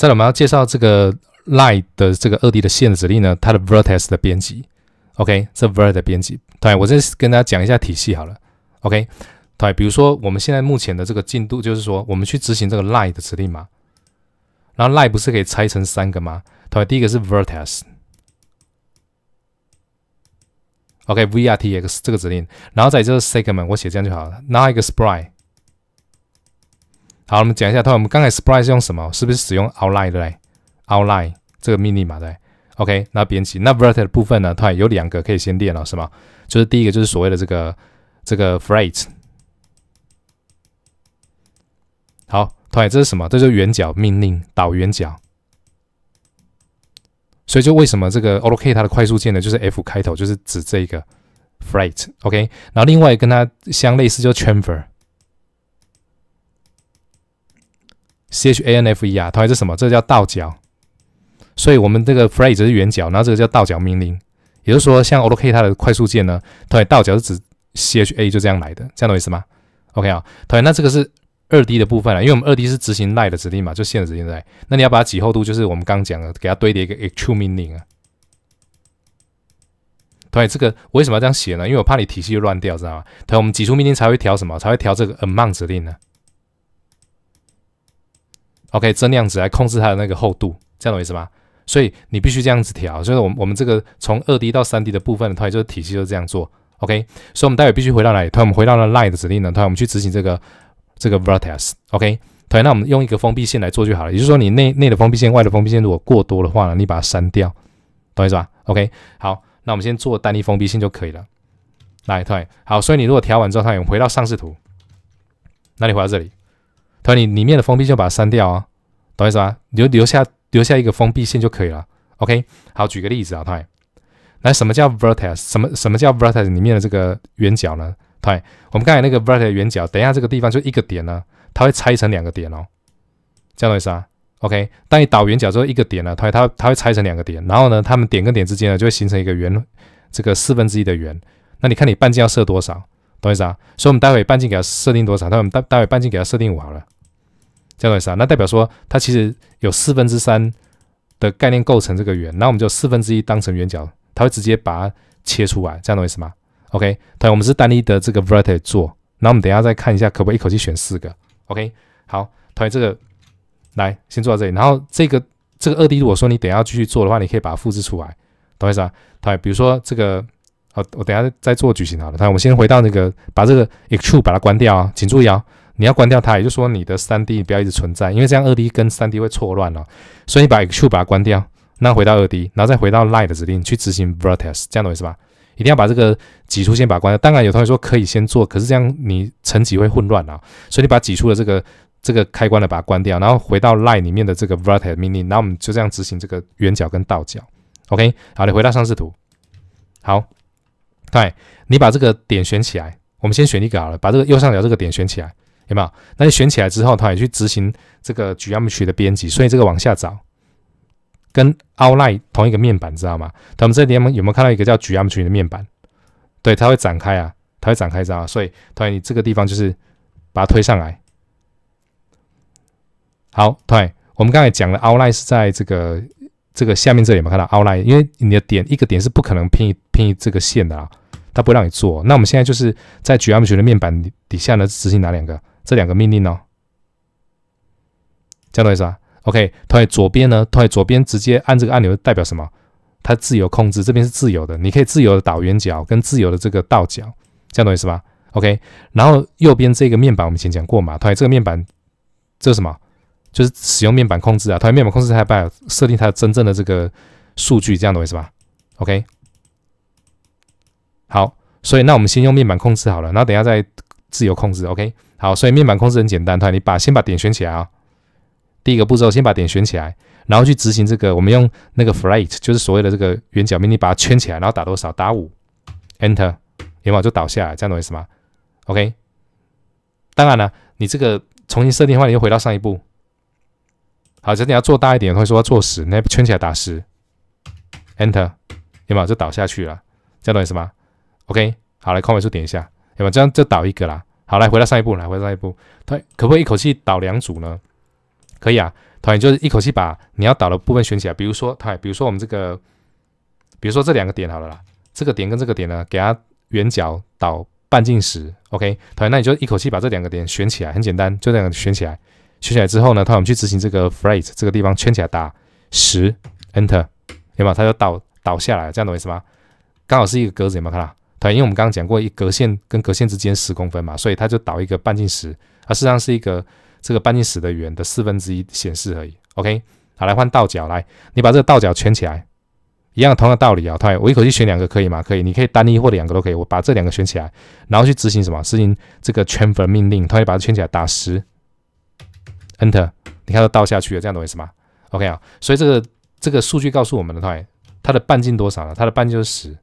再来，我们要介绍这个 line 的这个二 D 的线的指令呢，它的 vertex 的编辑。OK，这 vertex 的编辑。对，我再跟大家讲一下体系好了。OK，对，比如说我们现在目前的这个进度，就是说我们去执行这个 line 的指令嘛。然后 line 不是可以拆成三个吗？对，第一个是 vertex。OK，v e r t x 这个指令。然后在这个 segment，我写这样就好了。拿一个 sprite。好，我们讲一下，同学，我们刚才 surprise 是用什么？是不是使用 outline 对 outline 这个命令嘛，对 OK，那编辑那 v e r t i c a 部分呢？它也有两个可以先练了，是吗？就是第一个就是所谓的这个这个 f r e i g h t 好，同学，这是什么？这就是圆角命令，导圆角。所以就为什么这个 OK 它的快速键呢？就是 F 开头，就是指这个 f r e i g h t OK，然后另外跟它相类似就是 transfer。c h a n f e 啊，同学，这什么？这个叫倒角，所以我们这个 phrase 是圆角，然后这个叫倒角命令，也就是说，像 o t a t e 它的快速键呢，同学，倒角是指 c h a 就这样来的，这样的意思吗？OK 啊，同学，那这个是二 D 的部分了，因为我们二 D 是执行 lie n 的指令嘛，就限制指令在。那你要把它挤厚度，就是我们刚讲的，给它堆叠一个 extrude 命令啊。同学，这个我为什么要这样写呢？因为我怕你体系就乱掉，知道吗？同学，我们挤出命令才会调什么？才会调这个 amount 指令呢？OK，这样子来控制它的那个厚度，这样的意思吗？所以你必须这样子调。就是我我们这个从二 D 到三 D 的部分的也就是体系就这样做。OK，所以我们待会必须回到哪里？突我们回到了 Line 的指令呢？突我们去执行这个这个 Vertex。OK，突那我们用一个封闭线来做就好了。也就是说，你内内的封闭线、外的封闭线如果过多的话呢，你把它删掉，懂意思吧？OK，好，那我们先做单一封闭线就可以了。来，突好，所以你如果调完之后，它然我们回到上视图，那你回到这里？他说：“你里面的封闭就把它删掉啊，懂意思吧？留留下留下一个封闭线就可以了。” OK，好，举个例子啊，他来，什么叫 vertex？什么什么叫 vertex？里面的这个圆角呢？对，我们刚才那个 vertex 圆角，等一下这个地方就一个点呢，它会拆成两个点哦，这样思啊。OK，当你倒圆角之后，一个点呢，它它它会拆成两个点，然后呢，它们点跟点之间呢，就会形成一个圆，这个四分之一的圆。那你看你半径要设多少？懂意思啊？所以我们待会半径给它设定多少？我们待待会半径给它设定五好了。这样懂意思啊？那代表说它其实有四分之三的概念构成这个圆，那我们就四分之一当成圆角，它会直接把它切出来，这样懂意思吗？OK，同样我们是单一的这个 vert e x 做，然后我们等下再看一下可不可以一口气选四个。OK，好，同样这个来先做到这里，然后这个这个二 D，如果说你等下继续做的话，你可以把它复制出来，懂意思啊？对，比如说这个。好，我等下再做矩形好了。那我们先回到那个，把这个 e x t r u 把它关掉啊，请注意啊，你要关掉它，也就是说你的三 D 不要一直存在，因为这样二 D 跟三 D 会错乱了。所以你把 e x t r u 把它关掉，那回到二 D，然后再回到 line 的指令去执行 vertex，这样的意思吧？一定要把这个挤出先把它关掉。当然有同学说可以先做，可是这样你层级会混乱啊。所以你把挤出的这个这个开关的把它关掉，然后回到 line 里面的这个 vertex 命令，那我们就这样执行这个圆角跟倒角。OK，好，你回到上视图，好。对，你把这个点选起来。我们先选一个好了，把这个右上角这个点选起来，有没有？那你选起来之后，它也去执行这个“ g M 曲”的编辑，所以这个往下找，跟 Outline 同一个面板，知道吗？他们这里有没有看到一个叫“ g M 曲”的面板？对，它会展开啊，它会展开知道吗？所以，同学，你这个地方就是把它推上来。好，同学，我们刚才讲了 Outline 是在这个。这个下面这里有看到 outline，因为你的点一个点是不可能偏移偏移这个线的啊，它不会让你做。那我们现在就是在 GM 工具的面板底下呢，执行哪两个这两个命令呢？这样懂意思吧 o k 同学左边呢，同学左边直接按这个按钮代表什么？它自由控制，这边是自由的，你可以自由的倒圆角跟自由的这个倒角，这样懂意思吧？OK，然后右边这个面板我们以前讲过嘛，同学这个面板这是什么？就是使用面板控制啊，它面板控制它把设定它的真正的这个数据，这样的意思吧？OK，好，所以那我们先用面板控制好了，然后等下再自由控制。OK，好，所以面板控制很简单，对，你把先把点选起来啊，第一个步骤先把点选起来，然后去执行这个，我们用那个 f l h t 就是所谓的这个圆角命你把它圈起来，然后打多少，打五，enter，元宝就倒下来，这样的意思吗？OK，当然了，你这个重新设定的话，你又回到上一步。好，如果你要做大一点，会说要做十，那圈起来打十，Enter，有没有？就倒下去了，这样懂意思吗？OK，好，来 Ctrl 点一下，有没有？这样就倒一个啦。好，来回到上一步，来回到上一步，它可不可以一口气倒两组呢？可以啊，同学你就一口气把你要倒的部分选起来，比如说它，比如说我们这个，比如说这两个点好了啦，这个点跟这个点呢，给它圆角倒半径十，OK，同学那你就一口气把这两个点选起来，很简单，就这样选起来。圈起来之后呢，它我们去执行这个 phrase 这个地方圈起来打十 enter 有有？它就倒倒下来了，这样懂意思吗？刚好是一个格子，有没看到？它因为我们刚刚讲过一格线跟格线之间十公分嘛，所以它就倒一个半径十，它实际上是一个这个半径十的圆的四分之一显示而已。OK，好，来换倒角，来，你把这个倒角圈起来，一样同样道理啊。它我一口气选两个可以吗？可以，你可以单一或者两个都可以。我把这两个圈起来，然后去执行什么？执行这个圈 r 命令，它会把它圈起来打十。Enter，你看它倒下去了，这样懂意思吗？OK 啊，所以这个这个数据告诉我们的话，它的半径多少呢？它的半径是十，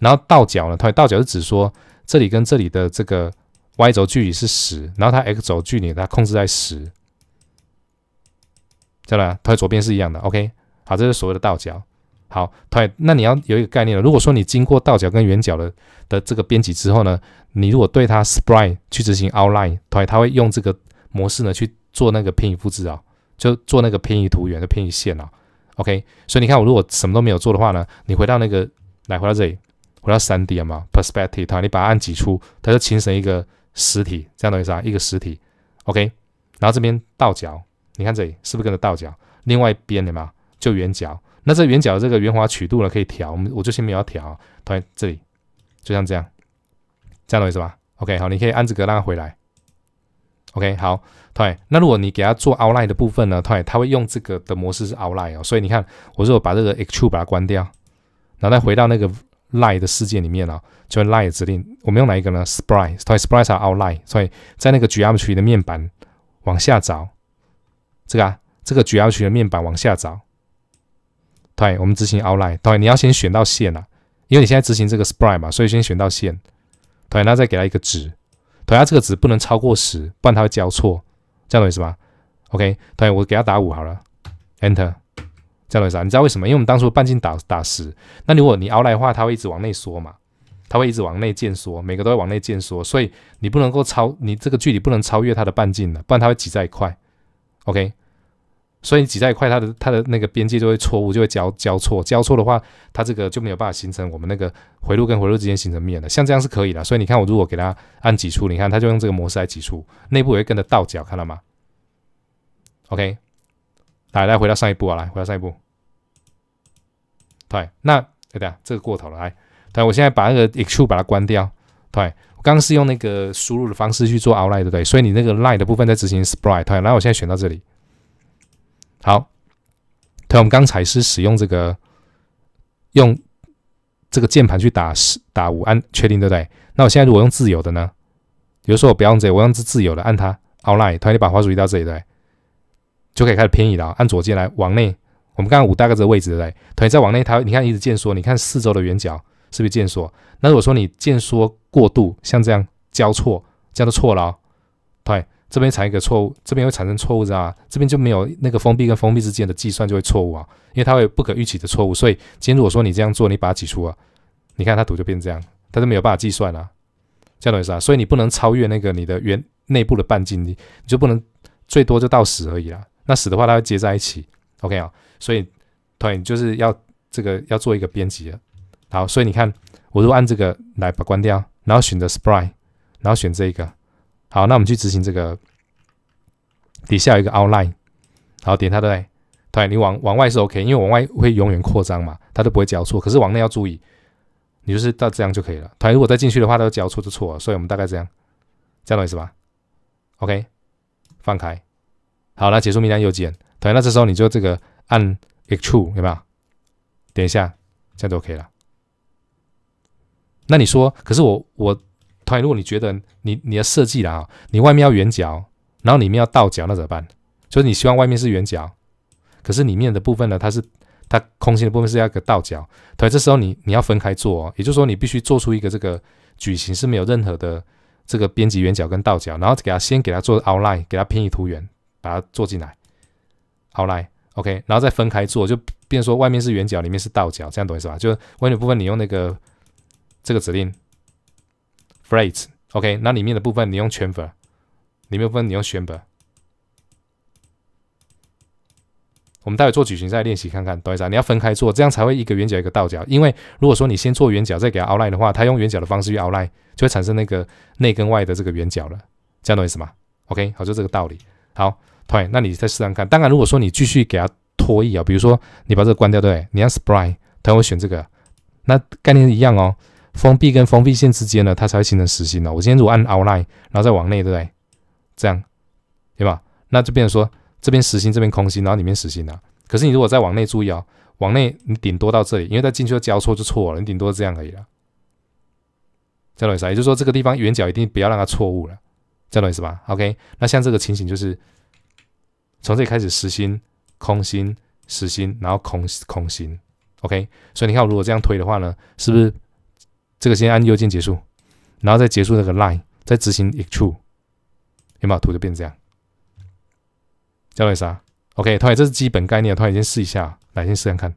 然后倒角呢？它倒角是指说这里跟这里的这个 Y 轴距离是十，然后它 X 轴距离它控制在十，知道吧？它左边是一样的。OK，好，这是所谓的倒角。好，它那你要有一个概念了。如果说你经过倒角跟圆角的的这个编辑之后呢，你如果对它 s p r i t e 去执行 Outline，它它会用这个。模式呢去做那个偏移复制啊，就做那个偏移图元的偏移线啊。OK，所以你看我如果什么都没有做的话呢，你回到那个，来回到这里，回到三点嘛，Perspective，它你把它按挤出，它就形成一个实体，这样懂意思啊？一个实体。OK，然后这边倒角，你看这里是不是跟着倒角？另外一边的嘛就圆角，那这圆角的这个圆滑曲度呢可以调，我们我就先没有调。同学这里就像这样，这样懂意思吧？OK，好，你可以按这个让它回来。OK，好对，o 那如果你给它做 outline 的部分呢对，它会用这个的模式是 outline 哦。所以你看，我如果把这个 e x c r u d e 把它关掉，然后再回到那个 line 的世界里面哦，就是 line 指令，我们用哪一个呢 s p r i t e 对 s p r t e 是 outline。所以在那个 GM 区的面板往下找，这个啊，这个 GM 区的面板往下找，对，我们执行 outline。对，你要先选到线啊，因为你现在执行这个 s p r i t e 嘛，所以先选到线。对，那再给它一个值。同样，这个值不能超过十，不然它会交错，这样的意思吧？OK，同学，我给它打五好了，Enter，这样的意思。啊？你知道为什么？因为我们当初半径打打十，那如果你凹来的话，它会一直往内缩嘛，它会一直往内渐缩，每个都会往内渐缩，所以你不能够超，你这个距离不能超越它的半径的，不然它会挤在一块。OK。所以你挤在一块，它的它的那个边界就会错误，就会交交错交错的话，它这个就没有办法形成我们那个回路跟回路之间形成面了。像这样是可以的，所以你看，我如果给它按挤出，你看它就用这个模式来挤出，内部也会跟着倒角，看到吗？OK，来，来回到上一步，啊，来回到上一步。对，那对不这个过头了。来，对我现在把那个 e x t r u 把它关掉。对，我刚是用那个输入的方式去做 Outline，对不对？所以你那个 Line 的部分在执行 Sprite，对。然后我现在选到这里。好，同我们刚才是使用这个用这个键盘去打打五按确定，对不对？那我现在如果用自由的呢？比如说我不要用这，我用这自由的按它，online。同学，你把滑鼠移到这里来，就可以开始偏移了。按左键来往内，我们刚刚五大概这个位置，对不对？同学，再往内它，你看一直键缩，你看四周的圆角是不是键缩？那如果说你键缩过度，像这样交错，这样就错了，对。这边产生一个错误，这边会产生错误道啊，这边就没有那个封闭跟封闭之间的计算就会错误啊，因为它会不可预期的错误，所以今天如果说你这样做，你把它挤出啊，你看它图就变这样，它就没有办法计算了，这样子意思啊，所以你不能超越那个你的圆内部的半径，你你就不能最多就到十而已啦，那十的话它会接在一起，OK 啊，所以突然就是要这个要做一个编辑了，好，所以你看我如果按这个来把关掉，然后选择 Sprite，然后选这个。好，那我们去执行这个，底下有一个 outline，好，点它对，对，你往往外是 OK，因为往外会永远扩张嘛，它都不会交错，可是往内要注意，你就是到这样就可以了。它如果再进去的话，它交错就错了，所以我们大概这样，这样的意思吧。OK，放开，好，那结束名单右键，对，那这时候你就这个按 e x t r u e 有没有？点一下，这样就 OK 了。那你说，可是我我。对，如果你觉得你你的设计啦，你外面要圆角，然后里面要倒角，那怎么办？就是你希望外面是圆角，可是里面的部分呢，它是它空心的部分是要一个倒角。对，这时候你你要分开做，哦，也就是说你必须做出一个这个矩形是没有任何的这个边际圆角跟倒角，然后给它先给它做 outline，给它偏移图圆，把它做进来 outline，OK，然后再分开做，就变说外面是圆角，里面是倒角，这样懂意思吧？就外面部分你用那个这个指令。f r a t e o k 那里面的部分你用全粉，里面部分你用全粉。我们待会做矩形再练习看看，懂意思？你要分开做，这样才会一个圆角一个倒角。因为如果说你先做圆角再给它 outline 的话，它用圆角的方式去 outline，就会产生那个内跟外的这个圆角了。这样懂意思吗？OK，好就这个道理。好，同那你再试上看。当然，如果说你继续给它脱曳啊，比如说你把这个关掉，对，你要 spray，它会选这个，那概念是一样哦。封闭跟封闭线之间呢，它才会形成实心的。我今天如果按 outline，然后再往内，对不对？这样，对吧？那就变成说这边实心，这边空心，然后里面实心了。可是你如果再往内注意哦，往内你顶多到这里，因为它进去要交错就错了，你顶多这样而已了。样道意思？也就是说这个地方圆角一定不要让它错误了，样道意思吧？OK，那像这个情形就是从这里开始实心、空心、实心，然后空空心。OK，所以你看如果这样推的话呢，是不是？这个先按右键结束，然后再结束那个 line，再执行 exit，有没有图就变这样？叫为啥？OK，同学，这是基本概念同学你先试一下，来先试看看。